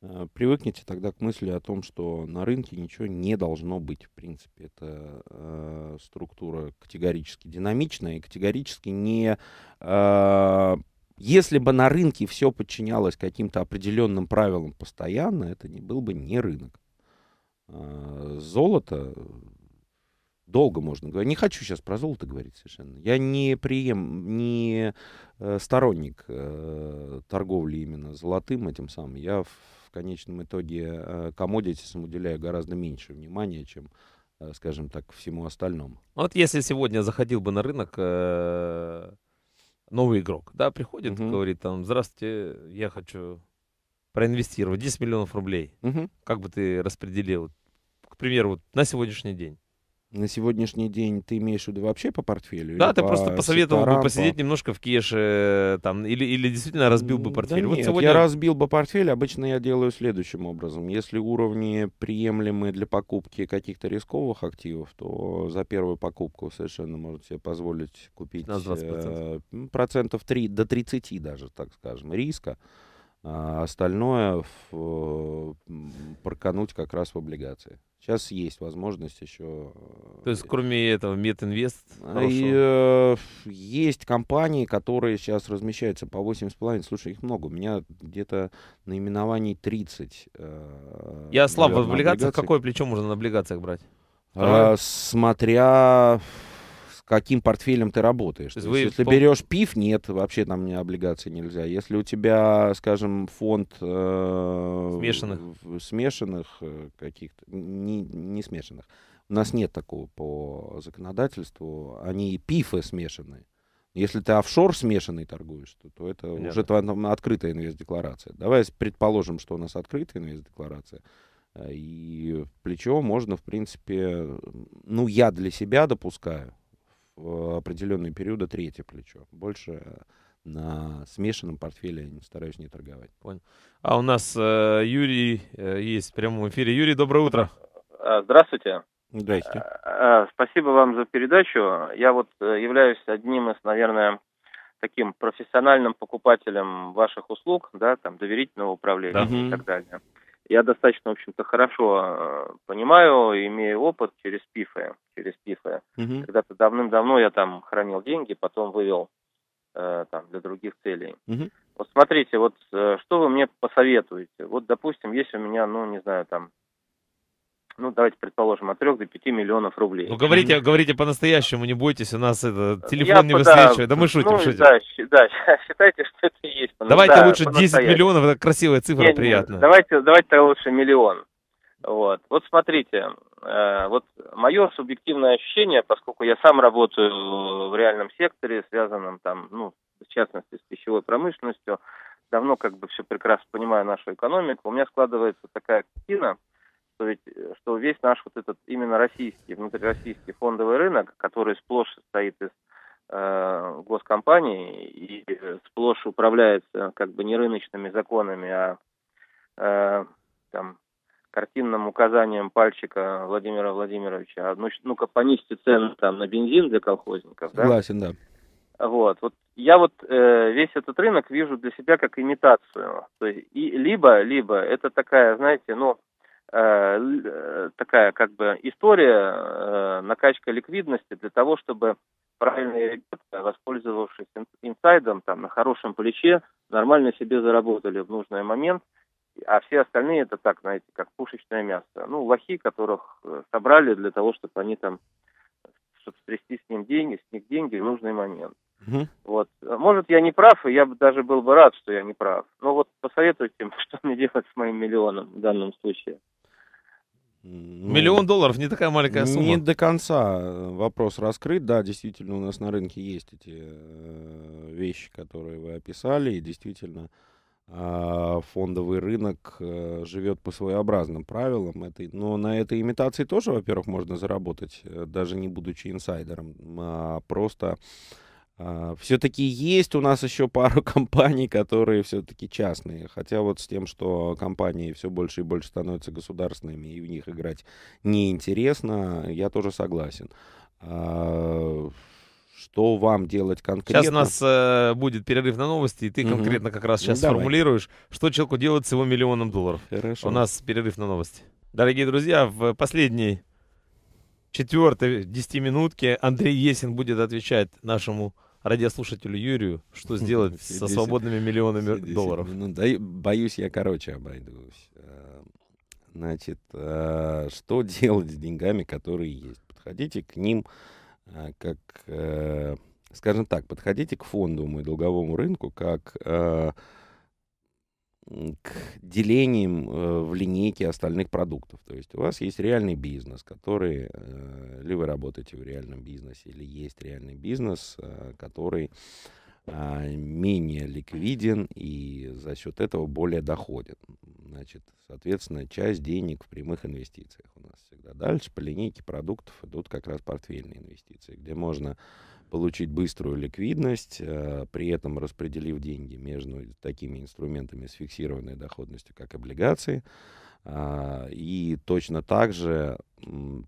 Э, привыкните тогда к мысли о том, что на рынке ничего не должно быть. В принципе, это э, структура категорически динамичная и категорически не... Э, если бы на рынке все подчинялось каким-то определенным правилам постоянно, это не был бы не рынок. Э, золото долго можно говорить. Не хочу сейчас про золото говорить совершенно. Я не прием, не э, сторонник э, торговли именно золотым этим самым. Я в конечном итоге коммодитисам э, уделяю гораздо меньше внимания, чем э, скажем так, всему остальному. Вот если сегодня заходил бы на рынок э, новый игрок, да, приходит, угу. говорит там, здравствуйте, я хочу проинвестировать 10 миллионов рублей. Угу. Как бы ты распределил, к примеру, вот на сегодняшний день? на сегодняшний день ты имеешь в виду вообще по портфелю? Да, ты по просто посоветовал секторам, бы посидеть по... немножко в кеше, э, там, или, или действительно разбил бы портфель? Да вот нет, сегодня... я разбил бы портфель, обычно я делаю следующим образом. Если уровни приемлемы для покупки каких-то рисковых активов, то за первую покупку совершенно может себе позволить купить 20 процентов 3 э, до 30 даже, так скажем, риска. А остальное в, э, паркануть как раз в облигации. Сейчас есть возможность еще... Э, То есть кроме этого Метинвест? А, и, э, есть компании, которые сейчас размещаются по 8,5. Слушай, их много. У меня где-то наименований 30. Я слаб в облигациях. Какое плечо можно на облигациях брать? А, смотря каким портфелем ты работаешь. То есть если пол... берешь ПИФ, нет, вообще там не облигации нельзя. Если у тебя, скажем, фонд э, смешанных, смешанных э, каких-то, не, не смешанных. У нас нет такого по законодательству. Они и пифы смешанные. Если ты офшор смешанный торгуешь, то, то это Понятно. уже твоя там, открытая инвест-декларация. Давай предположим, что у нас открытая инвест-декларация. Э, и плечо можно, в принципе, ну, я для себя допускаю, определенные периоды а третье плечо. Больше на смешанном портфеле стараюсь не торговать. Понял. А у нас э, Юрий э, есть в прямом эфире. Юрий, доброе утро. А, здравствуйте. Здрасте. А, спасибо вам за передачу. Я вот э, являюсь одним из, наверное, таким профессиональным покупателем ваших услуг, да, там доверительного управления да. и так далее я достаточно, в общем-то, хорошо э, понимаю, имею опыт через пифы, через пифы. Угу. Когда-то давным-давно я там хранил деньги, потом вывел э, там для других целей. Угу. Вот смотрите, вот э, что вы мне посоветуете? Вот, допустим, есть у меня, ну, не знаю, там ну, давайте предположим, от 3 до 5 миллионов рублей. Ну, говорите, говорите по-настоящему, не бойтесь, у нас это, телефон Я не бы, высвечивает. Да, да мы шутим, ну, шутим. Да, да, [laughs] считайте, что это есть. Давайте да, лучше 10 миллионов, это красивая цифра, не, приятно. Не, давайте, давайте лучше миллион. Вот, вот смотрите, э, вот мое субъективное ощущение, поскольку я сам работаю в реальном секторе, связанном там, ну, в частности, с пищевой промышленностью, давно как бы все прекрасно понимаю нашу экономику, у меня складывается такая картина – что, ведь, э, что весь наш вот этот именно российский, внутрироссийский фондовый рынок, который сплошь состоит из э, госкомпаний и э, сплошь управляется как бы не рыночными законами, а э, там, картинным указанием пальчика Владимира Владимировича, а, ну, ну-ка понизьте цены там на бензин для колхозников, да? Согласен, да. Вот, вот я вот э, весь этот рынок вижу для себя как имитацию, то есть и либо, либо это такая, знаете, ну Э, э, такая как бы история, э, накачка ликвидности для того, чтобы правильные ребята, воспользовавшись инсайдом, там, на хорошем плече, нормально себе заработали в нужный момент, а все остальные это так, знаете, как пушечное мясо. Ну, лохи, которых собрали для того, чтобы они там, чтобы стрясти с, ним деньги, с них деньги в нужный момент. Угу. Вот. Может, я не прав, и я бы даже был бы рад, что я не прав. Но вот посоветуйте, [laughs] что мне делать с моим миллионом в данном случае. Ну, Миллион долларов не такая маленькая сумма. Не до конца э, вопрос раскрыт. Да, действительно, у нас на рынке есть эти э, вещи, которые вы описали. И действительно, а, фондовый рынок э, живет по своеобразным правилам. Этой, но на этой имитации тоже, во-первых, можно заработать, даже не будучи инсайдером, а просто а, все-таки есть у нас еще пару [laughs] компаний, которые все-таки частные. Хотя вот с тем, что компании все больше и больше становятся государственными, и в них играть неинтересно, я тоже согласен. А, что вам делать конкретно? Сейчас у нас э, будет перерыв на новости, и ты угу. конкретно как раз сейчас ну, Давай. сформулируешь, что человеку делать с его миллионом долларов. Хорошо. У нас перерыв на новости. Дорогие друзья, в последней четвертой десятиминутке Андрей Есин будет отвечать нашему радиослушателю Юрию, что [laughs] сделать со свободными миллионами долларов. Ну, ну да, боюсь, я короче обойдусь. Эм, значит, э, что [laughs] делать с деньгами, которые есть? Подходите к ним э, как, э, скажем так, подходите к фонду, и долговому рынку как к делениям э, в линейке остальных продуктов. То есть у вас есть реальный бизнес, который, э, ли вы работаете в реальном бизнесе, или есть реальный бизнес, э, который а, менее ликвиден и за счет этого более доходен. Значит, соответственно, часть денег в прямых инвестициях у нас всегда. Дальше по линейке продуктов идут как раз портфельные инвестиции, где можно получить быструю ликвидность, э, при этом распределив деньги между такими инструментами с фиксированной доходностью, как облигации. А, и точно так же,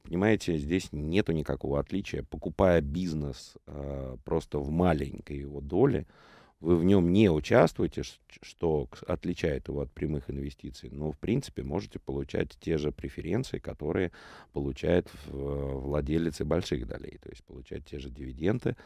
понимаете, здесь нету никакого отличия. Покупая бизнес э, просто в маленькой его доле, вы в нем не участвуете, что отличает его от прямых инвестиций, но в принципе можете получать те же преференции, которые получают э, владельцы больших долей, то есть получать те же дивиденды.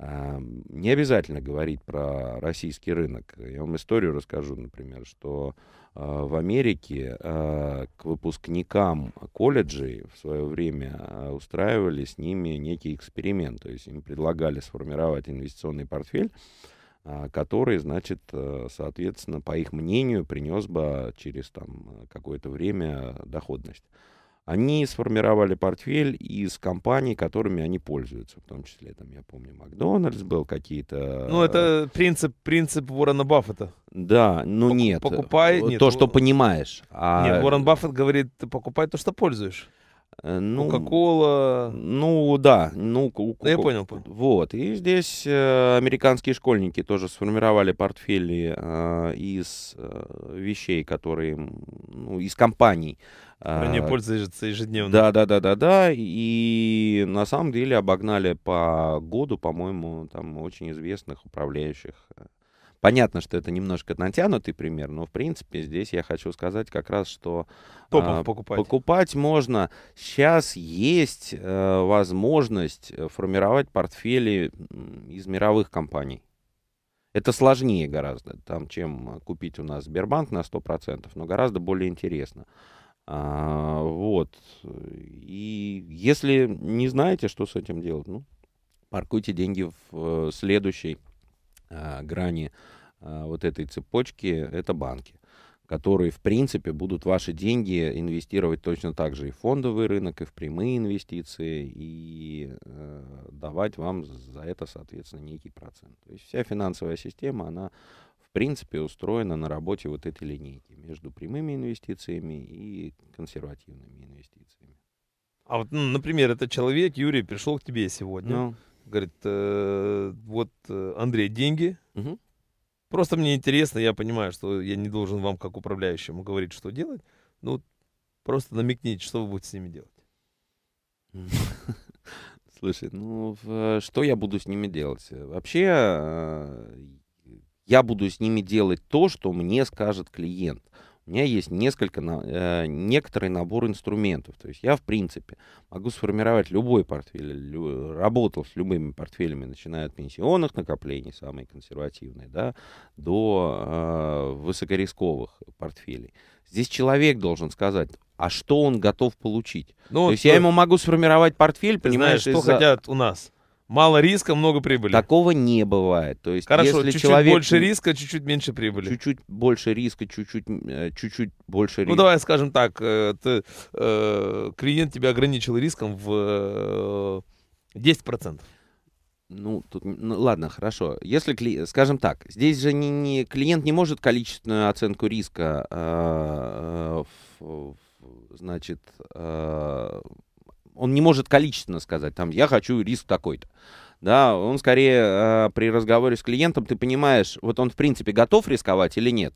А, не обязательно говорить про российский рынок. Я вам историю расскажу, например, что а, в Америке а, к выпускникам колледжей в свое время устраивали с ними некий эксперимент, то есть им предлагали сформировать инвестиционный портфель, а, который, значит, э, соответственно, по их мнению, принес бы через там, какое-то время доходность. Они сформировали портфель из компаний, которыми они пользуются. В том числе, там, я помню, Макдональдс был какие-то... Ну, это принцип, принцип Уоррена Баффета. Да, ну Пок- нет. Покупай... Э, нет, то, что понимаешь. А... Нет, Уоррен Баффет говорит, покупай то, что пользуешь. Э, ну, Кока-кола. Ну, да. Ну, да я понял, понял. Вот. И здесь э, американские школьники тоже сформировали портфели э, из э, вещей, которые... Ну, из компаний. Э, Они пользуются ежедневно. Да, да, да, да, да. И на самом деле обогнали по году, по-моему, там очень известных управляющих э, Понятно, что это немножко натянутый пример, но в принципе здесь я хочу сказать как раз, что а, покупать. покупать можно. Сейчас есть а, возможность э, формировать портфели из мировых компаний. Это сложнее гораздо, там, чем купить у нас Сбербанк на 100%, но гораздо более интересно. А, вот. И если не знаете, что с этим делать, ну, паркуйте деньги в э, следующий а, грани а, вот этой цепочки — это банки которые, в принципе, будут ваши деньги инвестировать точно так же и в фондовый рынок, и в прямые инвестиции, и э, давать вам за это, соответственно, некий процент. То есть вся финансовая система, она, в принципе, устроена на работе вот этой линейки между прямыми инвестициями и консервативными инвестициями. А вот, ну, например, этот человек, Юрий, пришел к тебе сегодня. Ну Говорит, э, вот, э, Андрей, деньги. Угу. Просто мне интересно, я понимаю, что я не должен вам, как управляющему, говорить, что делать. Ну, просто намекните, что вы будете с ними делать. [laughs] Слушай, ну, что я буду с ними делать? Вообще, э, я буду с ними делать то, что мне скажет клиент. Uh у меня есть несколько, э, некоторый набор инструментов. То есть я, в принципе, могу сформировать любой портфель, лю, работал с любыми портфелями, начиная от пенсионных накоплений, самые консервативные, да, до э, высокорисковых портфелей. Здесь человек должен сказать, а что он готов получить. Ну, То есть ты... я э, ему могу сформировать портфель, понимаешь, что хотят у нас Мало риска, много прибыли. Такого не бывает. То есть, Хорошо, если чуть-чуть человек... больше риска, чуть-чуть меньше прибыли. Чуть-чуть больше риска, чуть-чуть, э, чуть-чуть больше ну, риска. Ну, давай скажем так, э, ты, э, клиент тебя ограничил риском в э, 10%. Ну, тут, ну, ладно, хорошо. Если, кли... скажем так, здесь же не, не, клиент не может количественную оценку риска, э, э, значит, э, он не может количественно сказать, там, я хочу риск такой-то. Да, он скорее э, при разговоре с клиентом, ты понимаешь, вот он в принципе готов рисковать или нет.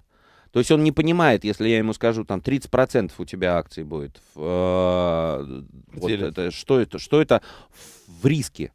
То есть он не понимает, если я ему скажу, там 30% у тебя акций будет. Э, вот это, что это? Что это в риске?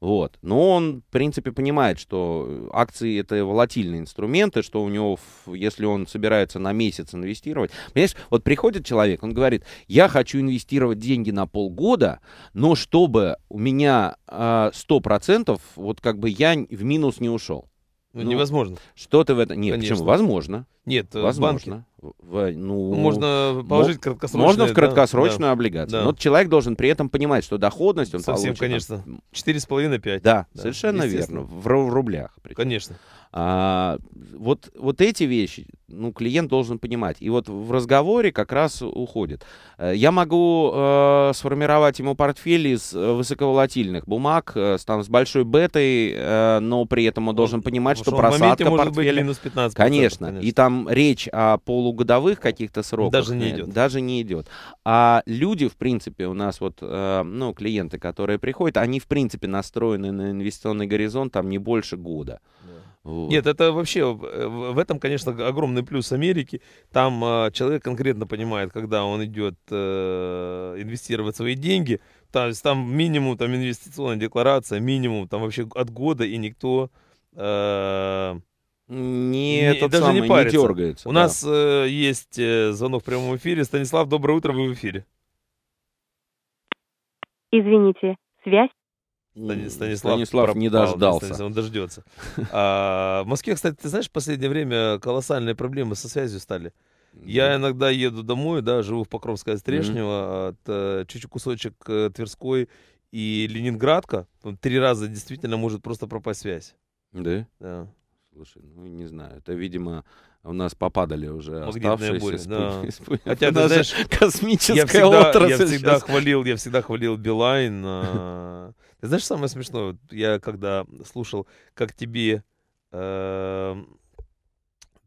Вот. Но он, в принципе, понимает, что э, акции — это волатильные инструменты, что у него, если он собирается на месяц инвестировать... Понимаешь, вот приходит человек, он говорит, я хочу инвестировать деньги на полгода, но чтобы у меня э, а, 100%, вот как бы я в минус не ушел. Ну, ну невозможно. Что-то в этом... Нет, Конечно. почему? Возможно. Нет, э, возможно. Банки. В, э, ну, можно положить краткосрочные. Можно в краткосрочную да, облигацию. Да. Но человек должен при этом понимать, что доходность он Совсем, получит. конечно. 4,5-5. Да, да, совершенно верно. В, в рублях. Причем. Конечно. А, вот, вот эти вещи, ну, клиент должен понимать. И вот в разговоре как раз уходит. Э, я могу э, сформировать ему портфель из э, высоковолатильных бумаг, э, с там, с большой бетой, э, но при этом он ну, должен понимать, что, что просадка может портфеля... Быть минус 15 конечно, конечно. И там речь о полугодовых каких-то сроках. Даже не идет. Даже не идет. А люди, в принципе, у нас вот, э, ну, клиенты, которые приходят, они, в принципе, настроены на инвестиционный горизонт там не больше года. Yeah. Вот. Нет, это вообще, в э, этом, конечно, огромный плюс Америки. Там э, человек конкретно понимает, когда он идет э, инвестировать свои деньги. Там, там минимум там инвестиционная декларация, минимум там вообще от года, и никто... Э, не, не даже самый, не парится. Не дергается. У да. нас э, есть э, звонок в прямом эфире. Станислав, доброе утро, вы в эфире. Извините, связь Станислав, Станислав пропал, не дождался. Станислав, он дождется. [laughs] А, в Москве, кстати, ты знаешь, в последнее время колоссальные проблемы со связью стали. Я иногда еду домой, да, живу в Покровское Стрешнево, mm-hmm. Э, чуть-чуть кусочек э, Тверской и Ленинградка. Три раза действительно может просто пропасть связь. Да? Да. Слушай, ну не знаю, это, видимо, у нас попадали уже Магнитная оставшиеся буря, да. спутники. [laughs] Хотя, ты знаешь, космическая я всегда, отрасль. Я всегда, сейчас. хвалил, я всегда хвалил Билайн. А. Ты знаешь, самое смешное, я когда слушал, как тебе... Эм,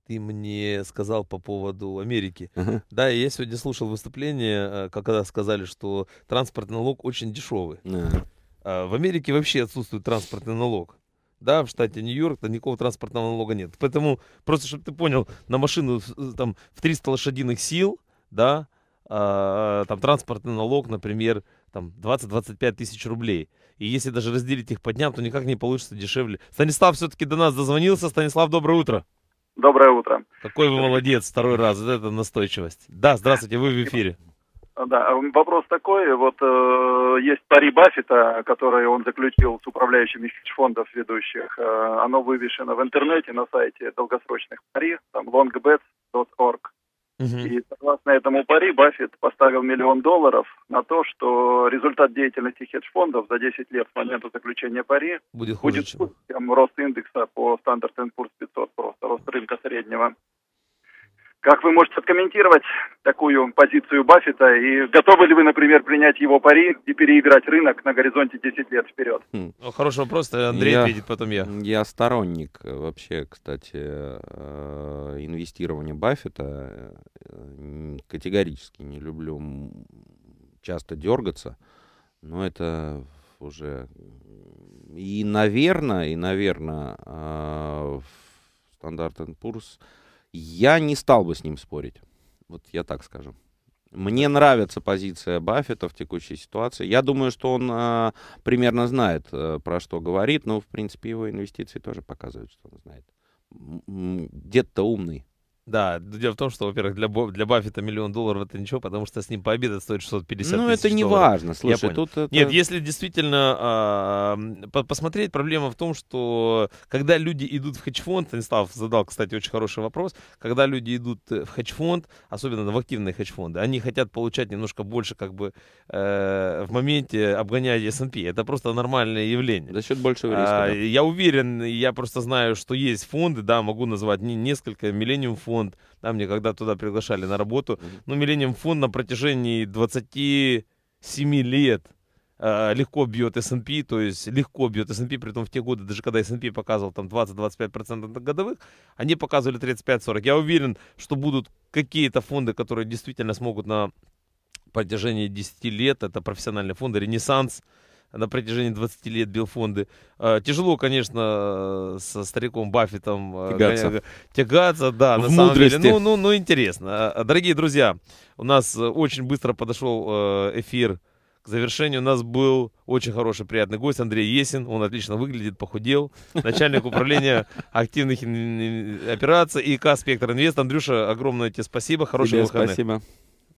ты мне сказал по поводу Америки. Uh-huh. Да, я сегодня слушал выступление, э, когда сказали, что транспортный налог очень дешевый. uh В Америке вообще отсутствует транспортный налог да, в штате Нью-Йорк, то никакого транспортного налога нет. Поэтому, просто чтобы ты понял, на машину э, там в 300 лошадиных сил, да, а, а, там транспортный налог, например, там 20-25 тысяч рублей. И если даже разделить их по дням, то никак не получится дешевле. Станислав все-таки до нас дозвонился. Станислав, доброе утро. Доброе утро. Какой вы молодец, второй раз. Вот это настойчивость. Да, здравствуйте, вы в эфире. Да, вопрос такой, вот э, есть пари Баффета, который он заключил с управляющими фондов ведущих, э, оно вывешено в интернете на сайте долгосрочных пари, там longbets.org. Угу. И согласно этому пари Баффет поставил миллион долларов на то, что результат деятельности хедж-фондов за 10 лет с момента заключения пари будет хуже, будет, чем... чем рост индекса по Standard Poor's 500, просто рост рынка среднего. Как вы можете откомментировать такую позицию Баффета? И готовы ли вы, например, принять его пари и переиграть рынок на горизонте 10 лет вперед? Хм. Ну, хороший вопрос, э, Андрей я, ответит, потом я. Я сторонник э, вообще, кстати, э, инвестирования Баффета. Категорически не люблю часто дергаться, но это уже... И, наверное, и, наверное, в Standard Poor's я не стал бы с ним спорить. Вот я так скажу. Мне нравится позиция Баффета в текущей ситуации. Я думаю, что он э, примерно знает, э, про что говорит, но, в принципе, его инвестиции тоже показывают, что он знает. Дед-то умный. Да, дело в том, что, во-первых, для, для Баффета миллион долларов это ничего, потому что с ним пообедать стоит 650 Ну, это не долларов. важно, слушай, Я понял. тут это... Нет, если действительно а, посмотреть, проблема в том, что когда люди идут в хедж-фонд, Станислав задал, кстати, очень хороший вопрос, когда люди идут э, в хедж-фонд, особенно в активные хедж-фонды, они хотят получать немножко больше, как бы, э, в моменте обгоняя S&P. Это просто нормальное явление. За счет большего риска, а, да. Я уверен, я просто знаю, что есть фонды, да, могу назвать несколько, Millennium фонд, фонд, да, мне когда туда приглашали на работу, ну, Миллениум фонд на протяжении 27 лет э, легко бьет S&P, то есть легко бьет S&P, при том в те годы, даже когда S&P показывал там 20-25% годовых, они показывали 35-40. Я уверен, что будут какие-то фонды, которые действительно смогут на протяжении 10 лет, это профессиональные фонды, Ренессанс, на протяжении 20 лет бил фонды. А, тяжело, конечно, со стариком Баффетом а, тягаться, тягаться да, в на самом мудрости. деле. Ну, ну, ну, интересно. А, дорогие друзья, у нас э, очень быстро подошел э, эфир к завершению у нас был очень хороший, приятный гость Андрей Есин. Он отлично выглядит, похудел. Начальник управления активных операций и К «Спектр Инвест». Андрюша, огромное тебе спасибо. Хорошего выхода. спасибо.